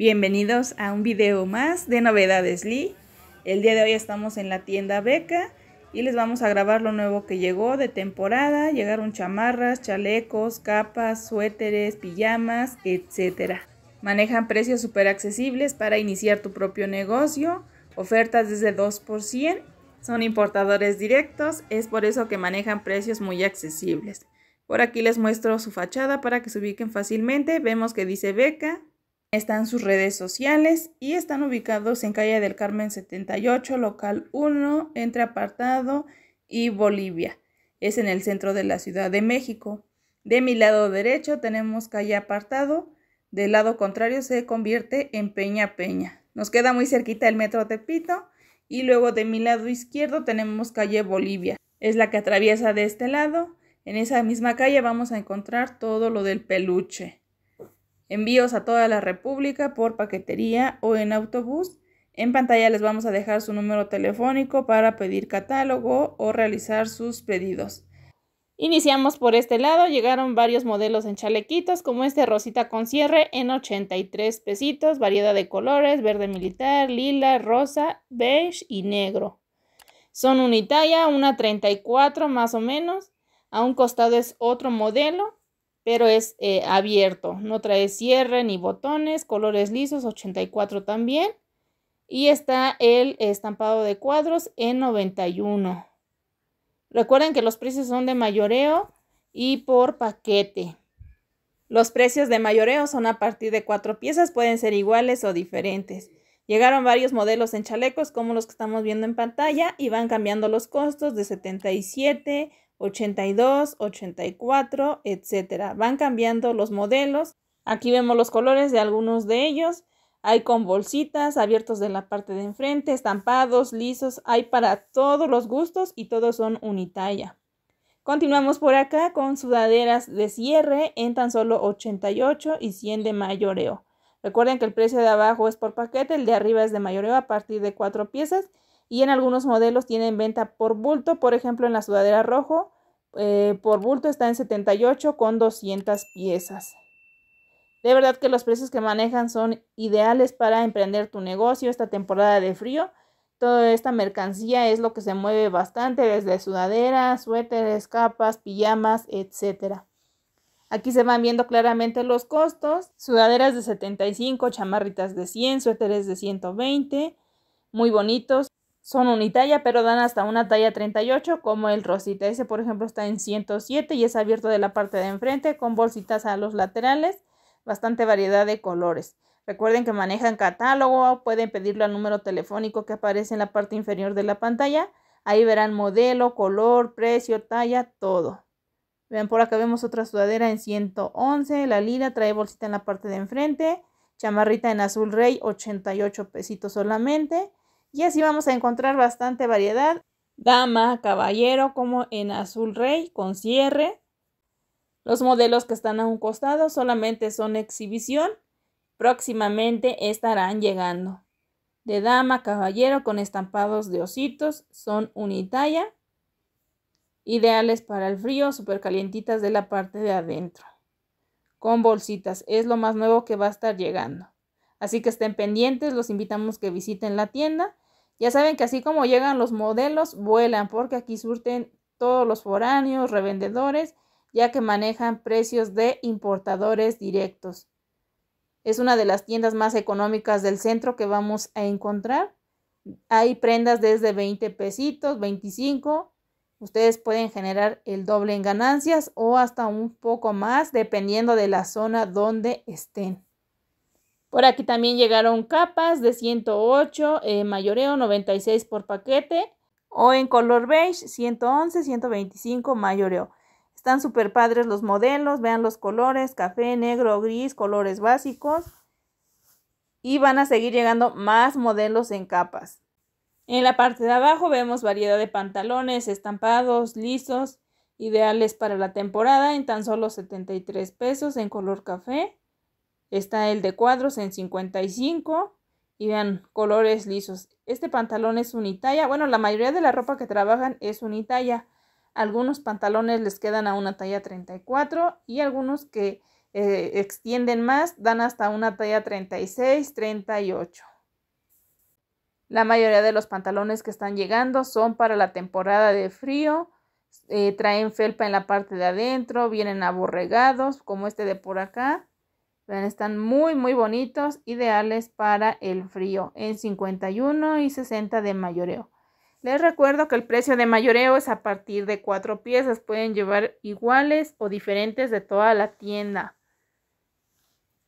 Bienvenidos a un video más de Novedades Lee. El día de hoy estamos en la tienda Beca y les vamos a grabar lo nuevo que llegó de temporada. Llegaron chamarras, chalecos, capas, suéteres, pijamas, etc. Manejan precios súper accesibles para iniciar tu propio negocio, ofertas desde 2%, son importadores directos, es por eso que manejan precios muy accesibles. Por aquí les muestro su fachada para que se ubiquen fácilmente. Vemos que dice Beca, están sus redes sociales y están ubicados en Calle del Carmen 78, local 1, entre apartado y Bolivia. Es en el centro de la Ciudad de México. De mi lado derecho tenemos calle apartado, del lado contrario se convierte en Peña Peña. Nos queda muy cerquita el metro Tepito y luego de mi lado izquierdo tenemos calle Bolivia. Es la que atraviesa de este lado. En esa misma calle vamos a encontrar todo lo del peluche envíos a toda la República por paquetería o en autobús. En pantalla les vamos a dejar su número telefónico para pedir catálogo o realizar sus pedidos. Iniciamos por este lado, llegaron varios modelos en chalequitos, como este rosita con cierre en 83 pesitos, variedad de colores, verde militar, lila, rosa, beige y negro. Son unitalla, una 34 más o menos. A un costado es otro modelo pero es eh, abierto, no trae cierre ni botones, colores lisos 84 también y está el estampado de cuadros en 91. Recuerden que los precios son de mayoreo y por paquete. Los precios de mayoreo son a partir de cuatro piezas, pueden ser iguales o diferentes. Llegaron varios modelos en chalecos como los que estamos viendo en pantalla y van cambiando los costos de 77, 82, 84, etcétera. Van cambiando los modelos. Aquí vemos los colores de algunos de ellos. Hay con bolsitas, abiertos de la parte de enfrente, estampados, lisos. Hay para todos los gustos y todos son unitalla. Continuamos por acá con sudaderas de cierre en tan solo 88 y 100 de mayoreo. Recuerden que el precio de abajo es por paquete, el de arriba es de mayoreo a partir de cuatro piezas y en algunos modelos tienen venta por bulto, por ejemplo en la sudadera rojo eh, por bulto está en 78 con 200 piezas. De verdad que los precios que manejan son ideales para emprender tu negocio esta temporada de frío. Toda esta mercancía es lo que se mueve bastante desde sudaderas, suéteres, capas, pijamas, etc. Aquí se van viendo claramente los costos. Sudaderas de 75, chamarritas de 100, suéteres de 120. Muy bonitos son unitalla, pero dan hasta una talla 38, como el Rosita. Ese, por ejemplo, está en 107 y es abierto de la parte de enfrente, con bolsitas a los laterales, bastante variedad de colores. Recuerden que manejan catálogo, pueden pedirlo al número telefónico que aparece en la parte inferior de la pantalla. Ahí verán modelo, color, precio, talla, todo. Vean, por acá vemos otra sudadera en 111. La lila trae bolsita en la parte de enfrente. Chamarrita en azul rey, 88 pesitos solamente y así vamos a encontrar bastante variedad. Dama, caballero, como en azul rey, con cierre. Los modelos que están a un costado solamente son exhibición. Próximamente estarán llegando. De dama, caballero, con estampados de ositos, son unitalla. Ideales para el frío, súper calientitas de la parte de adentro. Con bolsitas, es lo más nuevo que va a estar llegando. Así que estén pendientes, los invitamos que visiten la tienda. Ya saben que así como llegan los modelos, vuelan porque aquí surten todos los foráneos, revendedores, ya que manejan precios de importadores directos. Es una de las tiendas más económicas del centro que vamos a encontrar. Hay prendas desde 20 pesitos, 25. Ustedes pueden generar el doble en ganancias o hasta un poco más dependiendo de la zona donde estén. Por aquí también llegaron capas de 108, eh, mayoreo 96 por paquete o en color beige 111, 125 mayoreo. Están súper padres los modelos, vean los colores, café, negro, gris, colores básicos. Y van a seguir llegando más modelos en capas. En la parte de abajo vemos variedad de pantalones estampados, lisos, ideales para la temporada en tan solo 73 pesos en color café. Está el de cuadros en 55 y vean, colores lisos. Este pantalón es unitalla. Bueno, la mayoría de la ropa que trabajan es unitalla. Algunos pantalones les quedan a una talla 34 y algunos que eh, extienden más dan hasta una talla 36, 38. La mayoría de los pantalones que están llegando son para la temporada de frío. Eh, traen felpa en la parte de adentro, vienen aborregados, como este de por acá están muy, muy bonitos, ideales para el frío, en 51 y 60 de mayoreo. Les recuerdo que el precio de mayoreo es a partir de cuatro piezas. Pueden llevar iguales o diferentes de toda la tienda.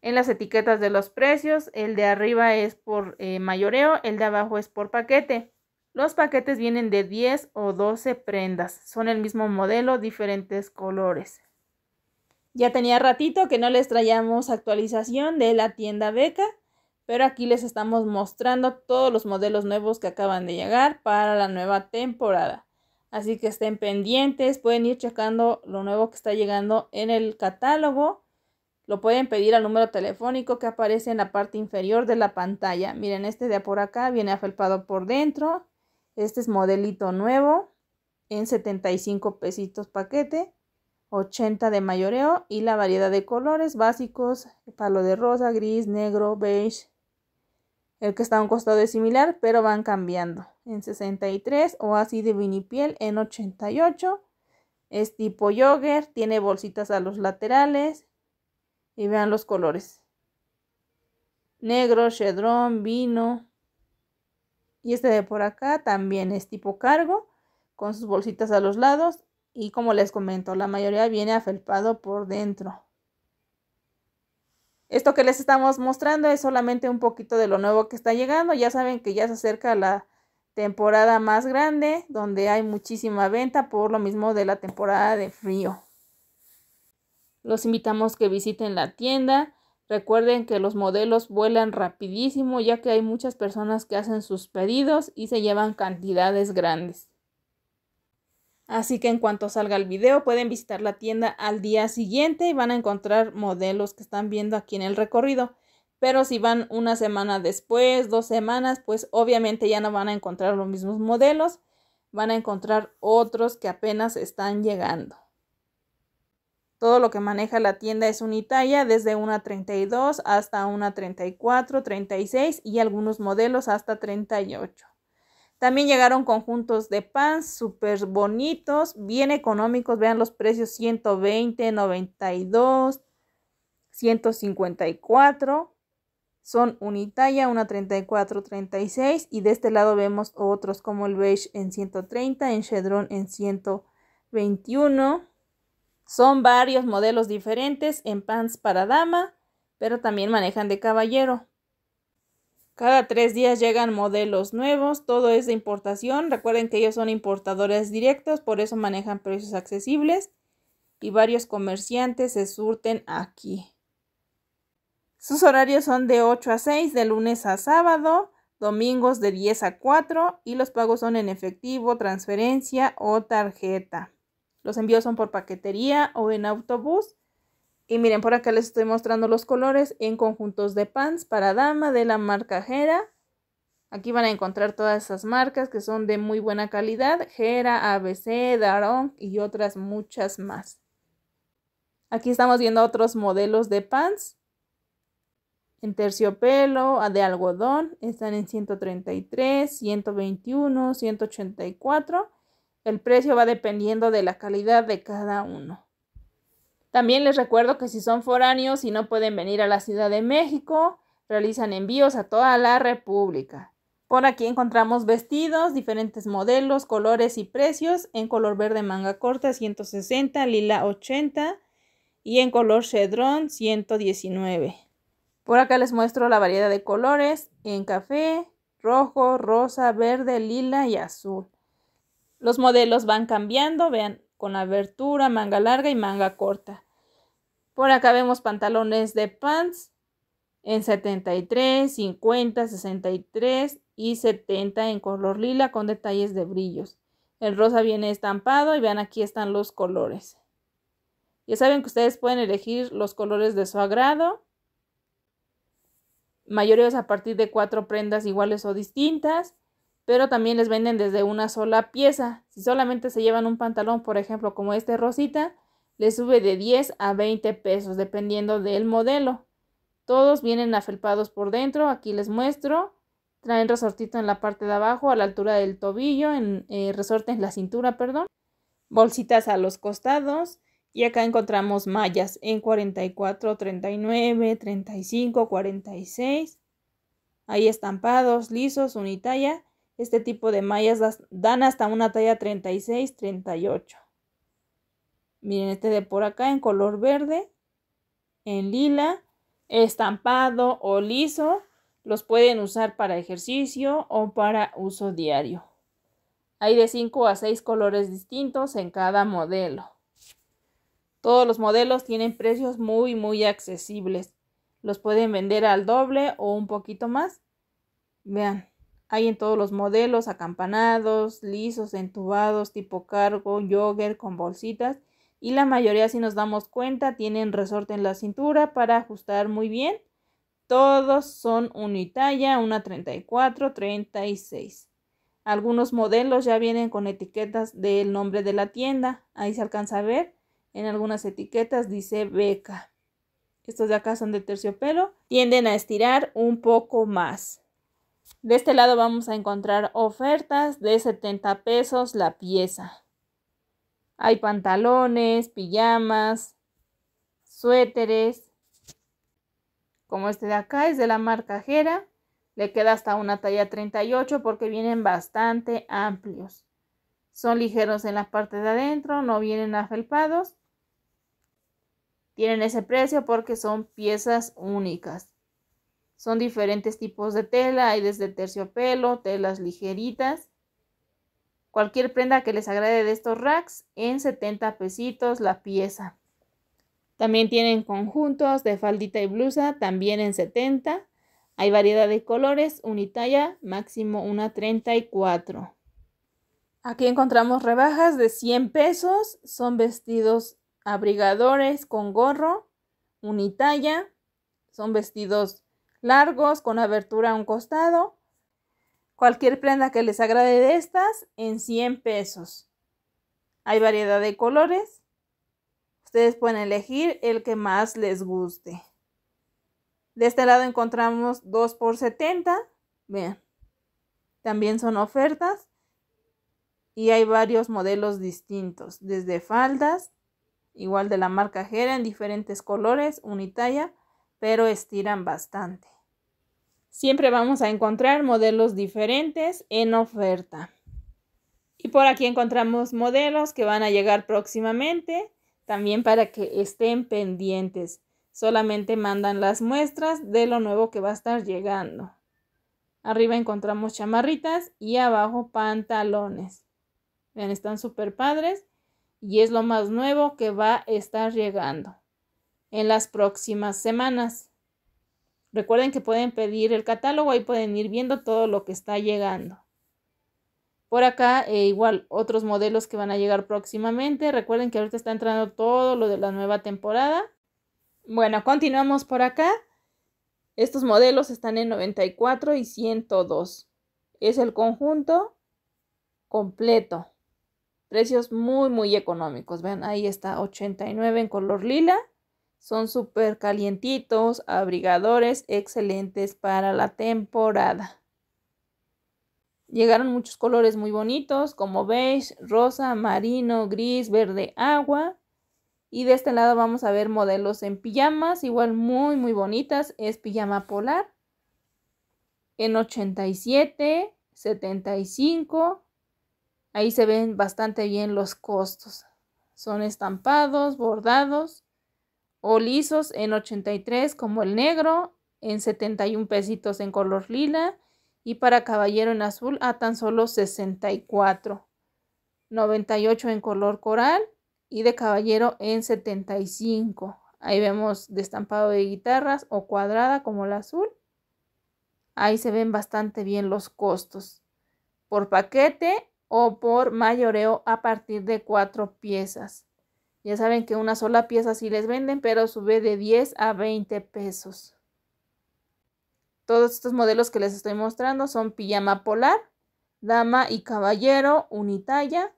En las etiquetas de los precios, el de arriba es por eh, mayoreo, el de abajo es por paquete. Los paquetes vienen de 10 o 12 prendas. Son el mismo modelo, diferentes colores. Ya tenía ratito que no les traíamos actualización de la tienda Beca, pero aquí les estamos mostrando todos los modelos nuevos que acaban de llegar para la nueva temporada. Así que estén pendientes, pueden ir checando lo nuevo que está llegando en el catálogo. Lo pueden pedir al número telefónico que aparece en la parte inferior de la pantalla. Miren, este de por acá viene afelpado por dentro. Este es modelito nuevo en 75 pesitos paquete. 80 de mayoreo y la variedad de colores básicos, palo de rosa, gris, negro, beige. El que está a un costado es similar, pero van cambiando. En 63 o así de vinipiel en 88. Es tipo yogurt, tiene bolsitas a los laterales. Y vean los colores. Negro, chedrón, vino. Y este de por acá también es tipo cargo, con sus bolsitas a los lados y como les comento, la mayoría viene afelpado por dentro. Esto que les estamos mostrando es solamente un poquito de lo nuevo que está llegando. Ya saben que ya se acerca la temporada más grande donde hay muchísima venta por lo mismo de la temporada de frío. Los invitamos que visiten la tienda. Recuerden que los modelos vuelan rapidísimo ya que hay muchas personas que hacen sus pedidos y se llevan cantidades grandes. Así que en cuanto salga el video pueden visitar la tienda al día siguiente y van a encontrar modelos que están viendo aquí en el recorrido. Pero si van una semana después, dos semanas, pues obviamente ya no van a encontrar los mismos modelos, van a encontrar otros que apenas están llegando. Todo lo que maneja la tienda es unitalla, desde una 32 hasta una 34, 36 y algunos modelos hasta 38. También llegaron conjuntos de pants súper bonitos, bien económicos. Vean los precios 120, 92, 154. Son unitalla, una 34, 36. Y de este lado vemos otros como el beige en 130, en chedrón en 121. Son varios modelos diferentes en pants para dama, pero también manejan de caballero. Cada tres días llegan modelos nuevos, todo es de importación. Recuerden que ellos son importadores directos, por eso manejan precios accesibles y varios comerciantes se surten aquí. Sus horarios son de 8 a 6, de lunes a sábado, domingos de 10 a 4 y los pagos son en efectivo, transferencia o tarjeta. Los envíos son por paquetería o en autobús y miren, por acá les estoy mostrando los colores en conjuntos de pants para dama de la marca Gera. Aquí van a encontrar todas esas marcas que son de muy buena calidad. jera ABC, Daron y otras muchas más. Aquí estamos viendo otros modelos de pants. En terciopelo, de algodón, están en 133, 121, 184. El precio va dependiendo de la calidad de cada uno. También les recuerdo que si son foráneos y no pueden venir a la Ciudad de México, realizan envíos a toda la República. Por aquí encontramos vestidos, diferentes modelos, colores y precios en color verde manga corta 160, lila 80 y en color shedrón 119. Por acá les muestro la variedad de colores en café, rojo, rosa, verde, lila y azul. Los modelos van cambiando, vean, con abertura, manga larga y manga corta. Por acá vemos pantalones de pants en 73, 50, 63 y 70 en color lila con detalles de brillos. El rosa viene estampado y vean aquí están los colores. Ya saben que ustedes pueden elegir los colores de su agrado. Mayores a partir de cuatro prendas iguales o distintas. Pero también les venden desde una sola pieza. Si solamente se llevan un pantalón, por ejemplo, como este rosita, le sube de 10 a 20 pesos dependiendo del modelo. Todos vienen afelpados por dentro, aquí les muestro. Traen resortito en la parte de abajo, a la altura del tobillo, en, eh, resorte en la cintura, perdón. Bolsitas a los costados. Y acá encontramos mallas en 44, 39, 35, 46. Hay estampados, lisos, unitalla. Este tipo de mallas dan hasta una talla 36, 38. Miren este de por acá en color verde, en lila, estampado o liso. Los pueden usar para ejercicio o para uso diario. Hay de 5 a 6 colores distintos en cada modelo. Todos los modelos tienen precios muy muy accesibles. Los pueden vender al doble o un poquito más. Vean, hay en todos los modelos, acampanados, lisos, entubados, tipo cargo, jogger, con bolsitas y la mayoría si nos damos cuenta tienen resorte en la cintura para ajustar muy bien. Todos son talla, una 34, 36. Algunos modelos ya vienen con etiquetas del nombre de la tienda. Ahí se alcanza a ver. En algunas etiquetas dice beca. Estos de acá son de terciopelo. Tienden a estirar un poco más. De este lado vamos a encontrar ofertas de 70 pesos la pieza. Hay pantalones, pijamas, suéteres. Como este de acá es de la marca Jera. Le queda hasta una talla 38 porque vienen bastante amplios. Son ligeros en la parte de adentro, no vienen afelpados. Tienen ese precio porque son piezas únicas. Son diferentes tipos de tela, hay desde terciopelo, telas ligeritas, Cualquier prenda que les agrade de estos racks en 70 pesitos la pieza. También tienen conjuntos de faldita y blusa, también en 70. Hay variedad de colores, unitalla, máximo una 34. Aquí encontramos rebajas de 100 pesos, son vestidos abrigadores con gorro, unitalla, son vestidos largos con abertura a un costado, Cualquier prenda que les agrade de estas en 100 pesos. Hay variedad de colores. Ustedes pueden elegir el que más les guste. De este lado encontramos 2 por 70. Vean. También son ofertas. Y hay varios modelos distintos. Desde faldas. Igual de la marca Jera en diferentes colores. Unitalla. Pero estiran bastante. Siempre vamos a encontrar modelos diferentes en oferta. Y por aquí encontramos modelos que van a llegar próximamente, también para que estén pendientes. Solamente mandan las muestras de lo nuevo que va a estar llegando. Arriba encontramos chamarritas y abajo pantalones. Vean, están súper padres y es lo más nuevo que va a estar llegando en las próximas semanas. Recuerden que pueden pedir el catálogo, ahí pueden ir viendo todo lo que está llegando. Por acá, eh, igual, otros modelos que van a llegar próximamente. Recuerden que ahorita está entrando todo lo de la nueva temporada. Bueno, continuamos por acá. Estos modelos están en 94 y 102. Es el conjunto completo. Precios muy, muy económicos. Vean, ahí está 89 en color lila son súper calientitos, abrigadores, excelentes para la temporada. Llegaron muchos colores muy bonitos, como beige, rosa, marino, gris, verde, agua. Y de este lado vamos a ver modelos en pijamas, igual muy muy bonitas. Es pijama polar en 87, 75. Ahí se ven bastante bien los costos. Son estampados, bordados o lisos en 83 como el negro, en 71 pesitos en color lila y para caballero en azul a tan solo 64, 98 en color coral y de caballero en 75. Ahí vemos destampado de guitarras o cuadrada como el azul. Ahí se ven bastante bien los costos por paquete o por mayoreo a partir de cuatro piezas. Ya saben que una sola pieza sí les venden, pero sube de 10 a 20 pesos. Todos estos modelos que les estoy mostrando son pijama polar, dama y caballero, unitalla,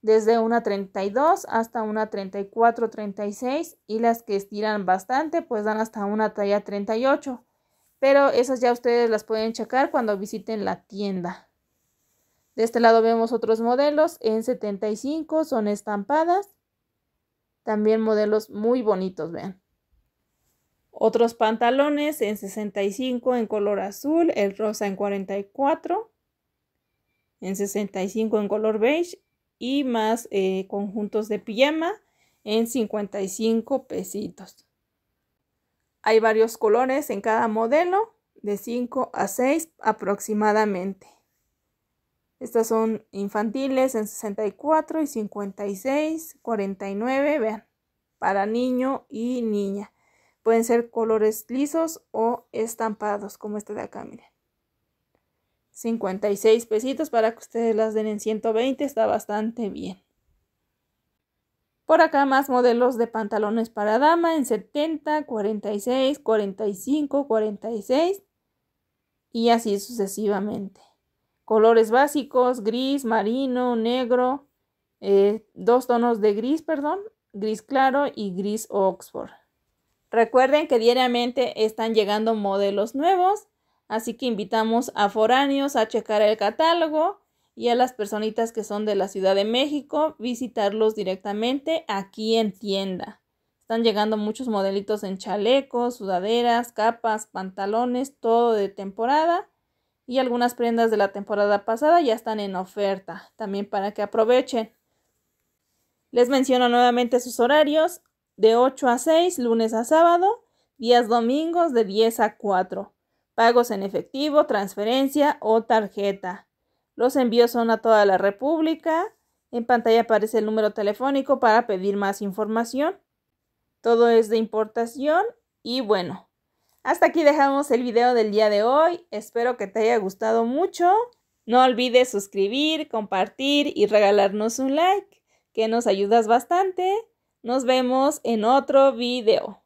desde una 32 hasta una 34, 36 y las que estiran bastante pues dan hasta una talla 38. Pero esas ya ustedes las pueden checar cuando visiten la tienda. De este lado vemos otros modelos en 75, son estampadas también modelos muy bonitos, vean. Otros pantalones en 65 en color azul, el rosa en 44, en 65 en color beige y más eh, conjuntos de pijama en 55 pesitos. Hay varios colores en cada modelo, de 5 a 6 aproximadamente. Estas son infantiles en 64 y 56, 49, vean, para niño y niña. Pueden ser colores lisos o estampados, como este de acá, miren. 56 pesitos para que ustedes las den en 120, está bastante bien. Por acá más modelos de pantalones para dama en 70, 46, 45, 46 y así sucesivamente colores básicos, gris, marino, negro, eh, dos tonos de gris, perdón, gris claro y gris Oxford. Recuerden que diariamente están llegando modelos nuevos, así que invitamos a foráneos a checar el catálogo y a las personitas que son de la Ciudad de México visitarlos directamente aquí en tienda. Están llegando muchos modelitos en chalecos, sudaderas, capas, pantalones, todo de temporada y algunas prendas de la temporada pasada ya están en oferta, también para que aprovechen. Les menciono nuevamente sus horarios, de 8 a 6, lunes a sábado, días domingos de 10 a 4. Pagos en efectivo, transferencia o tarjeta. Los envíos son a toda la República. En pantalla aparece el número telefónico para pedir más información. Todo es de importación y bueno, hasta aquí dejamos el video del día de hoy. Espero que te haya gustado mucho. No olvides suscribir, compartir y regalarnos un like, que nos ayudas bastante. Nos vemos en otro video.